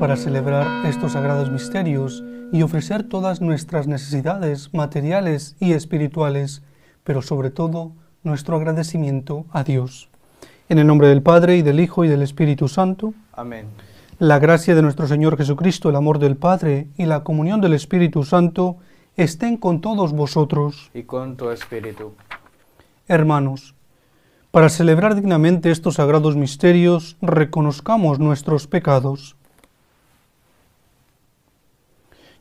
para celebrar estos sagrados misterios y ofrecer todas nuestras necesidades materiales y espirituales, pero sobre todo nuestro agradecimiento a Dios. En el nombre del Padre y del Hijo y del Espíritu Santo. Amén. La gracia de nuestro Señor Jesucristo, el amor del Padre y la comunión del Espíritu Santo estén con todos vosotros. Y con tu Espíritu. Hermanos, para celebrar dignamente estos sagrados misterios, reconozcamos nuestros pecados.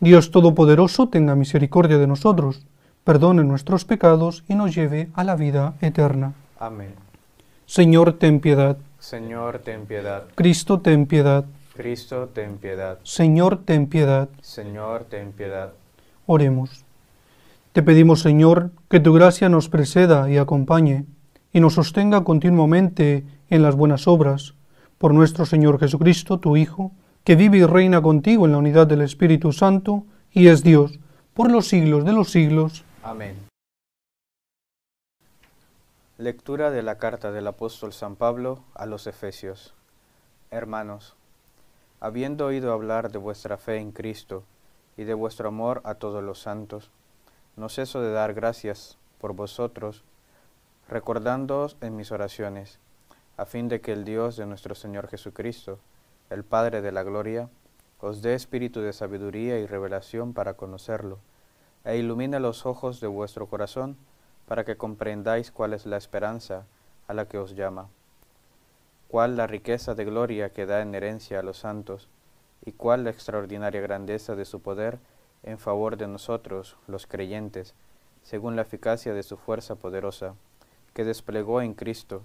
Dios Todopoderoso tenga misericordia de nosotros, perdone nuestros pecados y nos lleve a la vida eterna. Amén. Señor, ten piedad. Señor, ten piedad. Cristo, ten piedad. Cristo, ten piedad. Señor, ten piedad. Señor, ten piedad. Oremos. Te pedimos, Señor, que tu gracia nos preceda y acompañe, y nos sostenga continuamente en las buenas obras, por nuestro Señor Jesucristo, tu Hijo, que vive y reina contigo en la unidad del Espíritu Santo, y es Dios, por los siglos de los siglos. Amén. Lectura de la carta del apóstol San Pablo a los Efesios. Hermanos, habiendo oído hablar de vuestra fe en Cristo y de vuestro amor a todos los santos, no ceso de dar gracias por vosotros, recordándoos en mis oraciones, a fin de que el Dios de nuestro Señor Jesucristo, el Padre de la Gloria, os dé espíritu de sabiduría y revelación para conocerlo, e ilumina los ojos de vuestro corazón, para que comprendáis cuál es la esperanza a la que os llama, cuál la riqueza de gloria que da en herencia a los santos, y cuál la extraordinaria grandeza de su poder en favor de nosotros, los creyentes, según la eficacia de su fuerza poderosa, que desplegó en Cristo,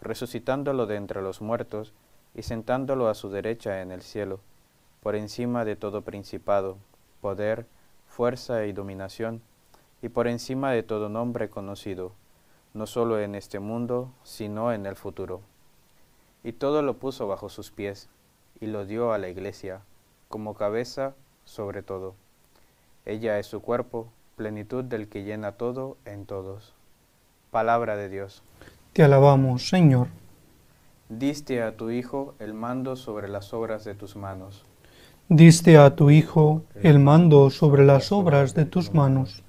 resucitándolo de entre los muertos, y sentándolo a su derecha en el cielo, por encima de todo principado, poder, fuerza y dominación, y por encima de todo nombre conocido, no solo en este mundo, sino en el futuro. Y todo lo puso bajo sus pies, y lo dio a la iglesia, como cabeza sobre todo. Ella es su cuerpo, plenitud del que llena todo en todos. Palabra de Dios. Te alabamos, Señor diste a tu Hijo el mando sobre las obras de tus manos. Diste a tu Hijo el mando sobre las obras de tus manos.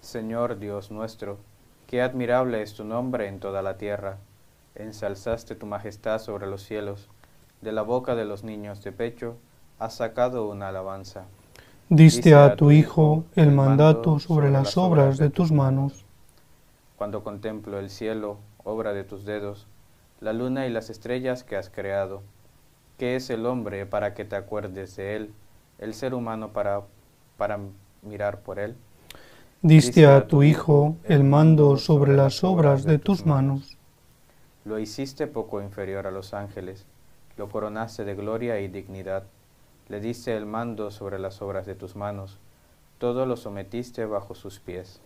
Señor Dios nuestro, qué admirable es tu nombre en toda la tierra. Ensalzaste tu majestad sobre los cielos. De la boca de los niños de pecho has sacado una alabanza. Diste a tu Hijo el mandato sobre las obras de tus manos. Cuando contemplo el cielo, obra de tus dedos, la luna y las estrellas que has creado. ¿Qué es el hombre para que te acuerdes de él? ¿El ser humano para, para mirar por él? Diste a tu Hijo el mando sobre las obras de tus manos. Lo hiciste poco inferior a los ángeles, lo coronaste de gloria y dignidad, le diste el mando sobre las obras de tus manos, todo lo sometiste bajo sus pies.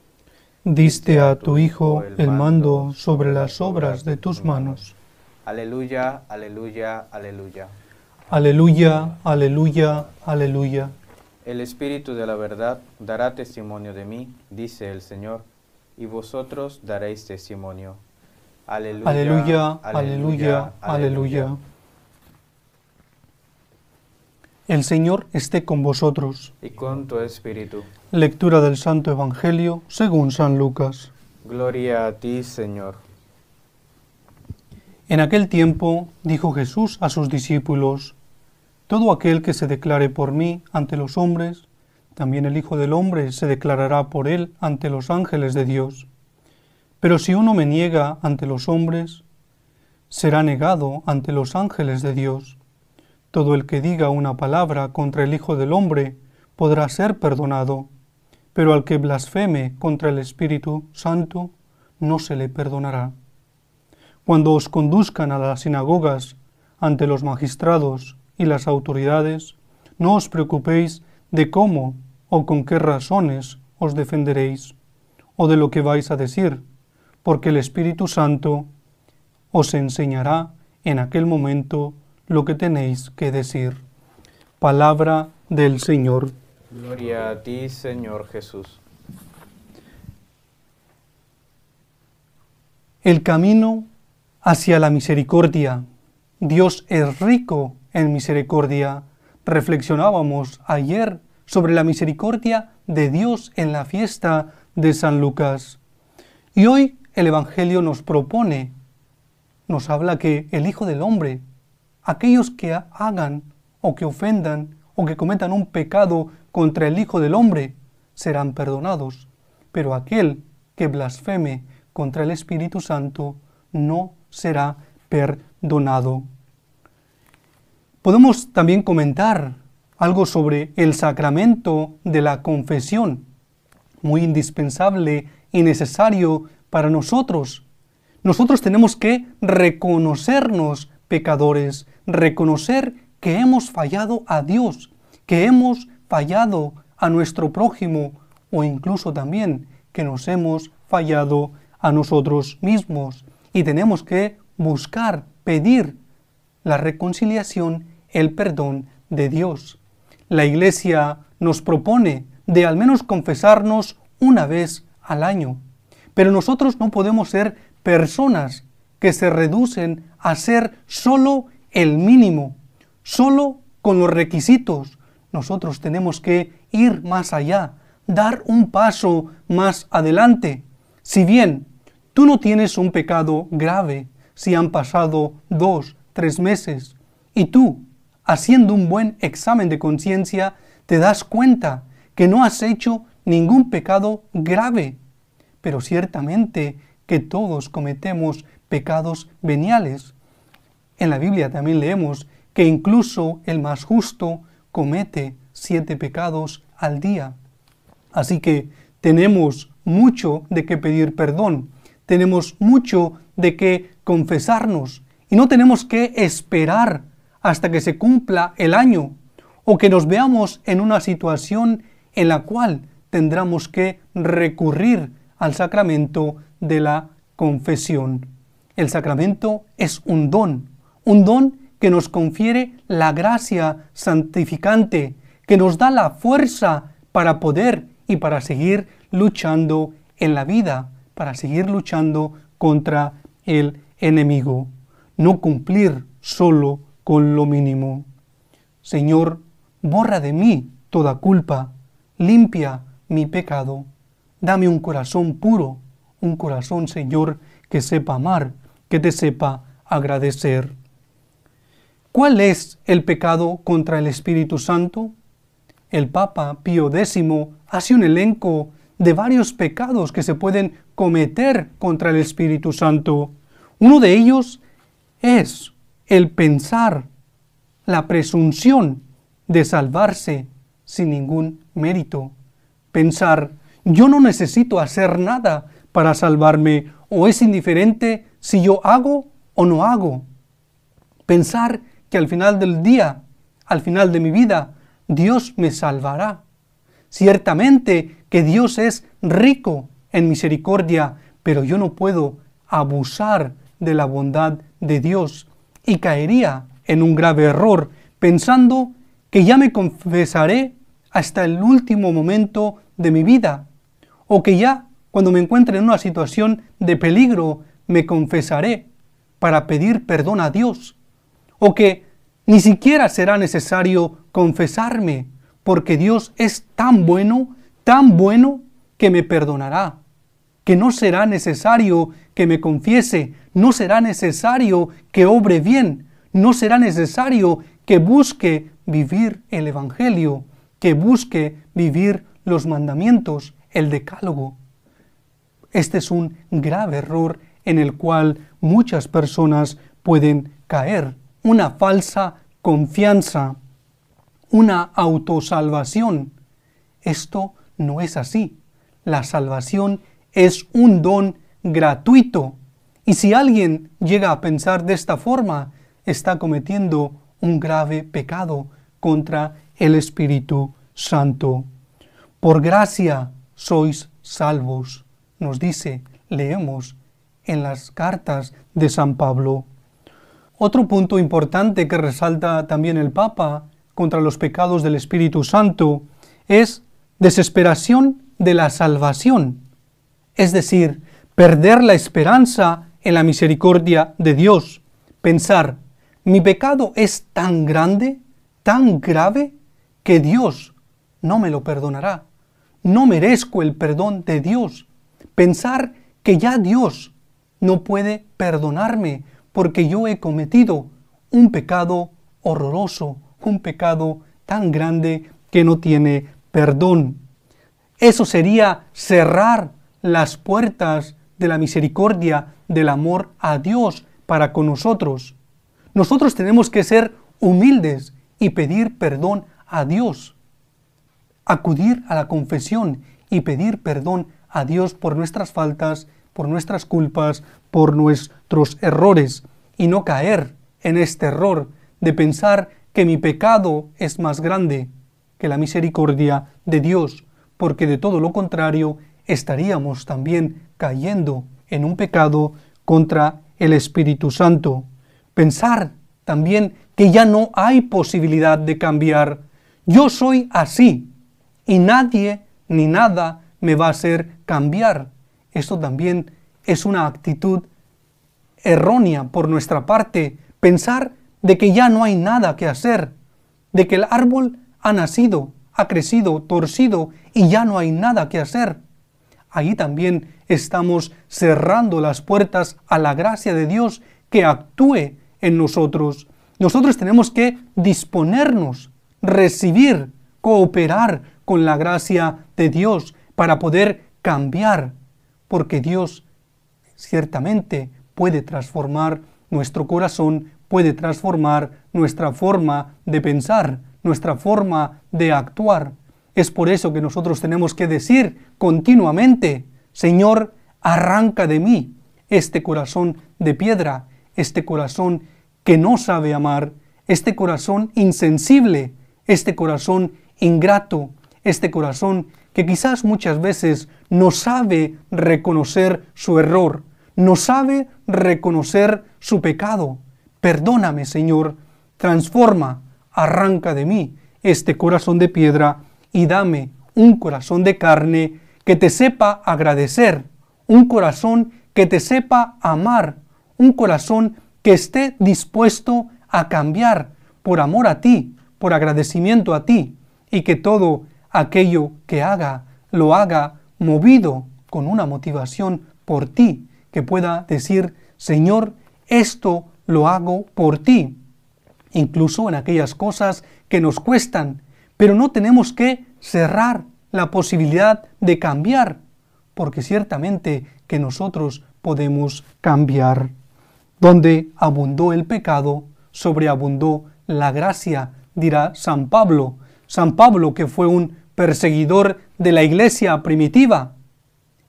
Diste a tu Hijo el mando sobre las obras de tus manos. Aleluya, aleluya, aleluya. Aleluya, aleluya, aleluya. El Espíritu de la verdad dará testimonio de mí, dice el Señor, y vosotros daréis testimonio. Aleluya, aleluya, aleluya, El Señor esté con vosotros. Y con tu espíritu. Lectura del Santo Evangelio según San Lucas. Gloria a ti, Señor. En aquel tiempo dijo Jesús a sus discípulos, Todo aquel que se declare por mí ante los hombres, también el Hijo del Hombre se declarará por él ante los ángeles de Dios. Pero si uno me niega ante los hombres, será negado ante los ángeles de Dios. Todo el que diga una palabra contra el Hijo del Hombre podrá ser perdonado, pero al que blasfeme contra el Espíritu Santo no se le perdonará cuando os conduzcan a las sinagogas ante los magistrados y las autoridades, no os preocupéis de cómo o con qué razones os defenderéis, o de lo que vais a decir, porque el Espíritu Santo os enseñará en aquel momento lo que tenéis que decir. Palabra del Señor. Gloria a ti, Señor Jesús. El camino hacia la misericordia. Dios es rico en misericordia. Reflexionábamos ayer sobre la misericordia de Dios en la fiesta de San Lucas. Y hoy el Evangelio nos propone, nos habla que el Hijo del Hombre, aquellos que hagan o que ofendan o que cometan un pecado contra el Hijo del Hombre, serán perdonados, pero aquel que blasfeme contra el Espíritu Santo no será perdonado. Podemos también comentar algo sobre el sacramento de la confesión, muy indispensable y necesario para nosotros. Nosotros tenemos que reconocernos pecadores, reconocer que hemos fallado a Dios, que hemos fallado a nuestro prójimo o incluso también que nos hemos fallado a nosotros mismos y tenemos que buscar, pedir la reconciliación, el perdón de Dios. La Iglesia nos propone de al menos confesarnos una vez al año, pero nosotros no podemos ser personas que se reducen a ser solo el mínimo, solo con los requisitos. Nosotros tenemos que ir más allá, dar un paso más adelante. Si bien Tú no tienes un pecado grave si han pasado dos, tres meses y tú, haciendo un buen examen de conciencia, te das cuenta que no has hecho ningún pecado grave. Pero ciertamente que todos cometemos pecados veniales. En la Biblia también leemos que incluso el más justo comete siete pecados al día. Así que tenemos mucho de qué pedir perdón tenemos mucho de qué confesarnos y no tenemos que esperar hasta que se cumpla el año o que nos veamos en una situación en la cual tendremos que recurrir al sacramento de la confesión. El sacramento es un don, un don que nos confiere la gracia santificante, que nos da la fuerza para poder y para seguir luchando en la vida para seguir luchando contra el enemigo, no cumplir solo con lo mínimo. Señor, borra de mí toda culpa, limpia mi pecado, dame un corazón puro, un corazón, Señor, que sepa amar, que te sepa agradecer. ¿Cuál es el pecado contra el Espíritu Santo? El Papa Pío X hace un elenco de varios pecados que se pueden cometer contra el Espíritu Santo. Uno de ellos es el pensar, la presunción de salvarse sin ningún mérito. Pensar, yo no necesito hacer nada para salvarme, o es indiferente si yo hago o no hago. Pensar que al final del día, al final de mi vida, Dios me salvará. Ciertamente que Dios es rico en misericordia, pero yo no puedo abusar de la bondad de Dios y caería en un grave error pensando que ya me confesaré hasta el último momento de mi vida o que ya cuando me encuentre en una situación de peligro me confesaré para pedir perdón a Dios o que ni siquiera será necesario confesarme porque Dios es tan bueno, tan bueno, que me perdonará, que no será necesario que me confiese, no será necesario que obre bien, no será necesario que busque vivir el Evangelio, que busque vivir los mandamientos, el decálogo. Este es un grave error en el cual muchas personas pueden caer, una falsa confianza una autosalvación. Esto no es así. La salvación es un don gratuito. Y si alguien llega a pensar de esta forma, está cometiendo un grave pecado contra el Espíritu Santo. Por gracia sois salvos, nos dice, leemos en las cartas de San Pablo. Otro punto importante que resalta también el Papa contra los pecados del Espíritu Santo es desesperación de la salvación, es decir, perder la esperanza en la misericordia de Dios, pensar, mi pecado es tan grande, tan grave, que Dios no me lo perdonará, no merezco el perdón de Dios, pensar que ya Dios no puede perdonarme porque yo he cometido un pecado horroroso, un pecado tan grande que no tiene perdón. Eso sería cerrar las puertas de la misericordia, del amor a Dios para con nosotros. Nosotros tenemos que ser humildes y pedir perdón a Dios. Acudir a la confesión y pedir perdón a Dios por nuestras faltas, por nuestras culpas, por nuestros errores y no caer en este error de pensar que mi pecado es más grande que la misericordia de Dios, porque de todo lo contrario estaríamos también cayendo en un pecado contra el Espíritu Santo. Pensar también que ya no hay posibilidad de cambiar. Yo soy así y nadie ni nada me va a hacer cambiar. Esto también es una actitud errónea por nuestra parte. Pensar de que ya no hay nada que hacer, de que el árbol ha nacido, ha crecido, torcido y ya no hay nada que hacer. Ahí también estamos cerrando las puertas a la gracia de Dios que actúe en nosotros. Nosotros tenemos que disponernos, recibir, cooperar con la gracia de Dios para poder cambiar, porque Dios ciertamente puede transformar nuestro corazón puede transformar nuestra forma de pensar, nuestra forma de actuar. Es por eso que nosotros tenemos que decir continuamente, Señor, arranca de mí este corazón de piedra, este corazón que no sabe amar, este corazón insensible, este corazón ingrato, este corazón que quizás muchas veces no sabe reconocer su error, no sabe reconocer su pecado, Perdóname, Señor, transforma, arranca de mí este corazón de piedra y dame un corazón de carne que te sepa agradecer, un corazón que te sepa amar, un corazón que esté dispuesto a cambiar por amor a ti, por agradecimiento a ti, y que todo aquello que haga lo haga movido con una motivación por ti, que pueda decir, Señor, esto lo hago por ti, incluso en aquellas cosas que nos cuestan, pero no tenemos que cerrar la posibilidad de cambiar, porque ciertamente que nosotros podemos cambiar. Donde abundó el pecado, sobreabundó la gracia, dirá San Pablo. San Pablo que fue un perseguidor de la iglesia primitiva.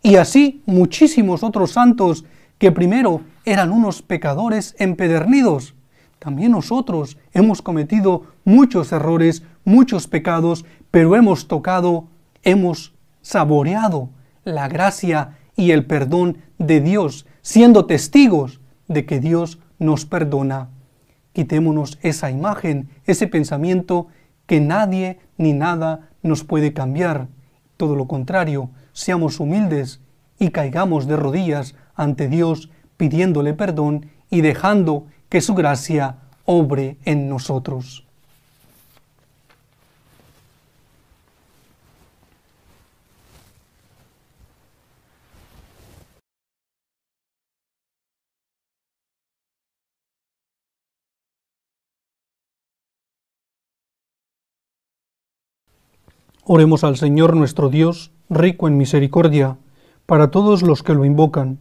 Y así muchísimos otros santos que primero eran unos pecadores empedernidos. También nosotros hemos cometido muchos errores, muchos pecados, pero hemos tocado, hemos saboreado la gracia y el perdón de Dios, siendo testigos de que Dios nos perdona. Quitémonos esa imagen, ese pensamiento que nadie ni nada nos puede cambiar. Todo lo contrario, seamos humildes y caigamos de rodillas ante Dios pidiéndole perdón y dejando que su gracia obre en nosotros. Oremos al Señor nuestro Dios, rico en misericordia, para todos los que lo invocan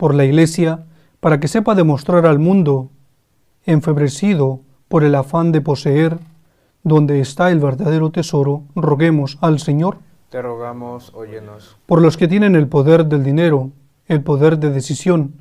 por la Iglesia para que sepa demostrar al mundo, enfebrecido por el afán de poseer, donde está el verdadero tesoro, roguemos al Señor. Te rogamos, óyenos. Por los que tienen el poder del dinero, el poder de decisión,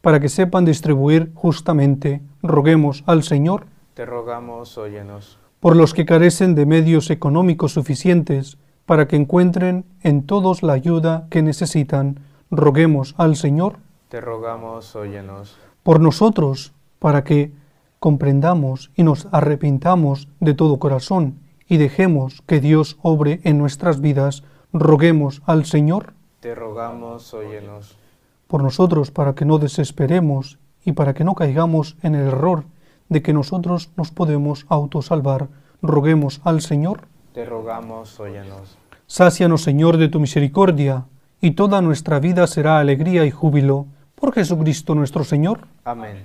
para que sepan distribuir justamente, roguemos al Señor. Te rogamos, óyenos. Por los que carecen de medios económicos suficientes, para que encuentren en todos la ayuda que necesitan, roguemos al Señor te rogamos, óyenos. Por nosotros, para que comprendamos y nos arrepintamos de todo corazón y dejemos que Dios obre en nuestras vidas, roguemos al Señor. Te rogamos, óyenos. Por nosotros, para que no desesperemos y para que no caigamos en el error de que nosotros nos podemos autosalvar, roguemos al Señor. Te rogamos, óyenos. Sácianos, Señor, de tu misericordia, y toda nuestra vida será alegría y júbilo por Jesucristo nuestro Señor. Amén.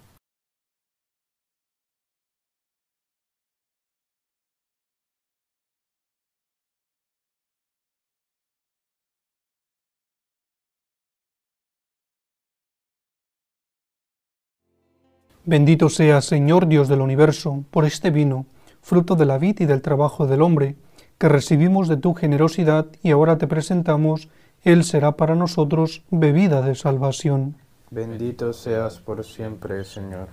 Bendito seas, Señor Dios del universo, por este vino, fruto de la vid y del trabajo del hombre, que recibimos de tu generosidad y ahora te presentamos, Él será para nosotros bebida de salvación. Bendito seas por siempre, Señor.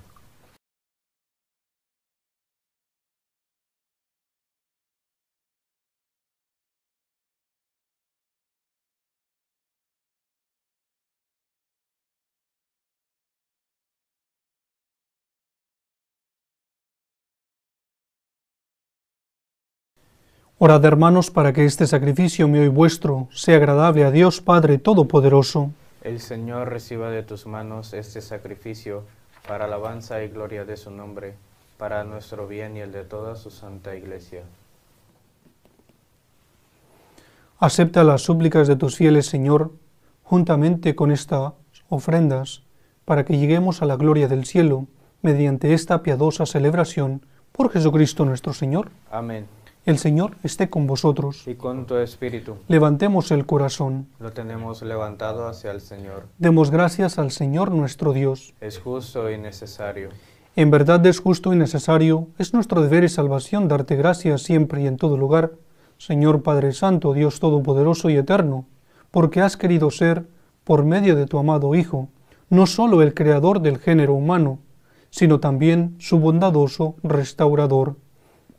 Orad hermanos para que este sacrificio mío y vuestro sea agradable a Dios Padre Todopoderoso. El Señor reciba de tus manos este sacrificio para alabanza y gloria de su nombre, para nuestro bien y el de toda su santa iglesia. Acepta las súplicas de tus fieles, Señor, juntamente con estas ofrendas, para que lleguemos a la gloria del cielo mediante esta piadosa celebración por Jesucristo nuestro Señor. Amén. El Señor esté con vosotros. Y con tu espíritu. Levantemos el corazón. Lo tenemos levantado hacia el Señor. Demos gracias al Señor nuestro Dios. Es justo y necesario. En verdad es justo y necesario, es nuestro deber y salvación darte gracias siempre y en todo lugar, Señor Padre Santo, Dios Todopoderoso y Eterno, porque has querido ser, por medio de tu amado Hijo, no solo el creador del género humano, sino también su bondadoso restaurador.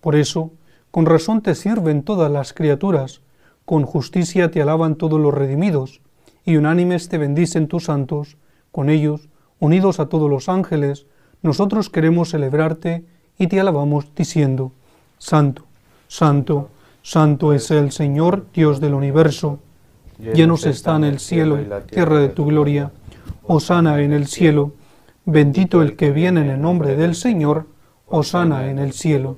Por eso, con razón te sirven todas las criaturas, con justicia te alaban todos los redimidos, y unánimes te bendicen tus santos, con ellos, unidos a todos los ángeles, nosotros queremos celebrarte y te alabamos diciendo, Santo, Santo, Santo es el Señor, Dios del universo. Llenos está en el cielo y la tierra de tu gloria. Osana en el cielo. Bendito el que viene en el nombre del Señor. Osana en el cielo.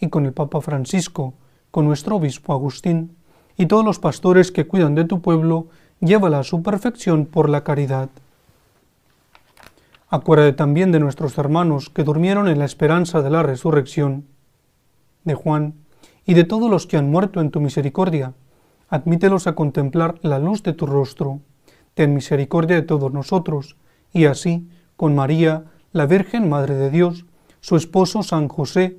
y con el Papa Francisco, con nuestro obispo Agustín, y todos los pastores que cuidan de tu pueblo, llévala a su perfección por la caridad. Acuérdate también de nuestros hermanos que durmieron en la esperanza de la resurrección, de Juan, y de todos los que han muerto en tu misericordia. Admítelos a contemplar la luz de tu rostro. Ten misericordia de todos nosotros, y así, con María, la Virgen Madre de Dios, su esposo San José,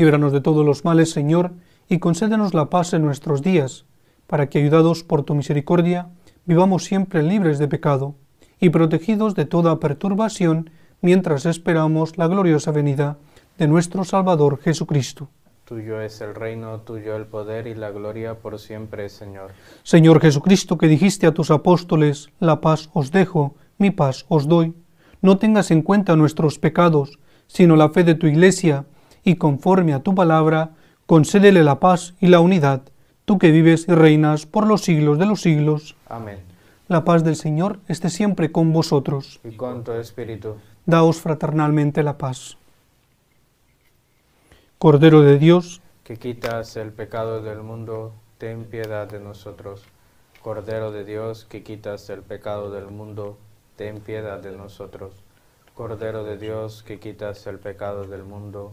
Líbranos de todos los males, Señor, y concédenos la paz en nuestros días, para que, ayudados por tu misericordia, vivamos siempre libres de pecado y protegidos de toda perturbación, mientras esperamos la gloriosa venida de nuestro Salvador Jesucristo. Tuyo es el reino, tuyo el poder y la gloria por siempre, Señor. Señor Jesucristo, que dijiste a tus apóstoles, la paz os dejo, mi paz os doy. No tengas en cuenta nuestros pecados, sino la fe de tu iglesia y conforme a tu palabra, concédele la paz y la unidad, tú que vives y reinas por los siglos de los siglos. Amén. La paz del Señor esté siempre con vosotros. Y con tu espíritu. Daos fraternalmente la paz. Cordero de Dios, que quitas el pecado del mundo, ten piedad de nosotros. Cordero de Dios, que quitas el pecado del mundo, ten piedad de nosotros. Cordero de Dios, que quitas el pecado del mundo,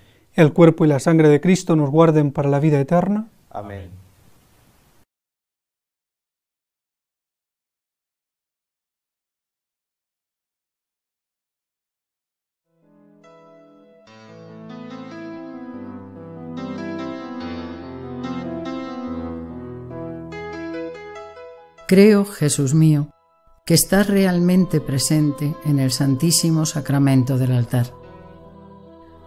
el cuerpo y la sangre de Cristo nos guarden para la vida eterna. Amén. Creo, Jesús mío, que estás realmente presente en el Santísimo Sacramento del altar.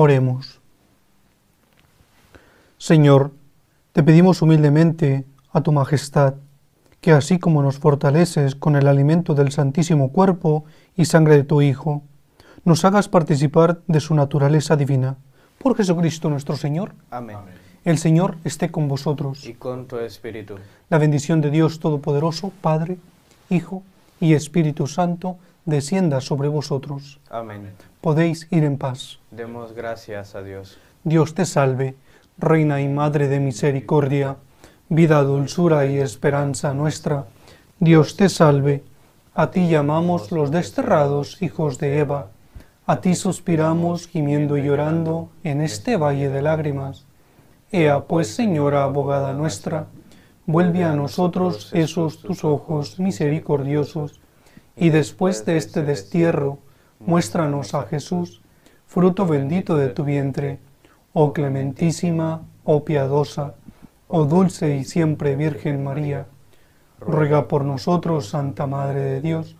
Oremos. Señor, te pedimos humildemente a tu majestad que así como nos fortaleces con el alimento del santísimo cuerpo y sangre de tu Hijo, nos hagas participar de su naturaleza divina. Por Jesucristo nuestro Señor. Amén. El Señor esté con vosotros. Y con tu espíritu. La bendición de Dios Todopoderoso, Padre, Hijo y Espíritu Santo, descienda sobre vosotros. Amén podéis ir en paz. Demos gracias a Dios. Dios te salve, Reina y Madre de Misericordia, vida, dulzura y esperanza nuestra. Dios te salve, a ti llamamos los desterrados hijos de Eva, a ti suspiramos gimiendo y llorando en este valle de lágrimas. Ea pues, Señora abogada nuestra, vuelve a nosotros esos tus ojos misericordiosos, y después de este destierro, muéstranos a Jesús, fruto bendito de tu vientre, oh clementísima, oh piadosa, oh dulce y siempre Virgen María, ruega por nosotros, Santa Madre de Dios,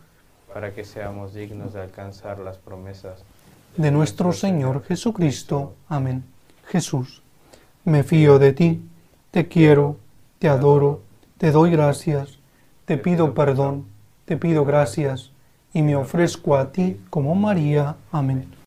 para que seamos dignos de alcanzar las promesas de nuestro Señor Jesucristo. Amén. Jesús, me fío de ti, te quiero, te adoro, te doy gracias, te pido perdón, te pido gracias y me ofrezco a ti como María. Amén.